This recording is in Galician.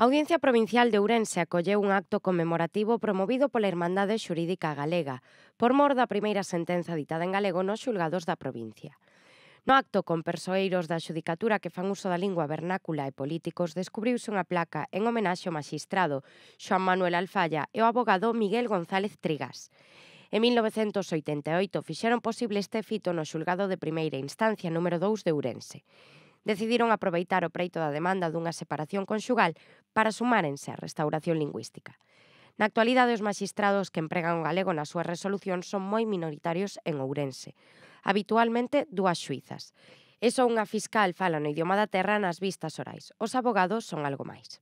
A Audiencia Provincial de Ourense acolleu un acto conmemorativo promovido pola Irmandade Xurídica Galega, por mor da primeira sentenza ditada en galego nos xulgados da provincia. No acto con persoeiros da xudicatura que fan uso da lingua vernácula e políticos descubriuse unha placa en homenaxe ao magistrado Xoan Manuel Alfalla e ao abogado Miguel González Trigas. En 1988 fixeron posible este fito no xulgado de primeira instancia número 2 de Ourense decidiron aproveitar o preito da demanda dunha separación conxugal para sumárense á restauración lingüística. Na actualidade, os magistrados que empregan o galego na súa resolución son moi minoritarios en Ourense, habitualmente dúas xuizas. Eso unha fiscal fala no idioma da terra nas vistas orais. Os abogados son algo máis.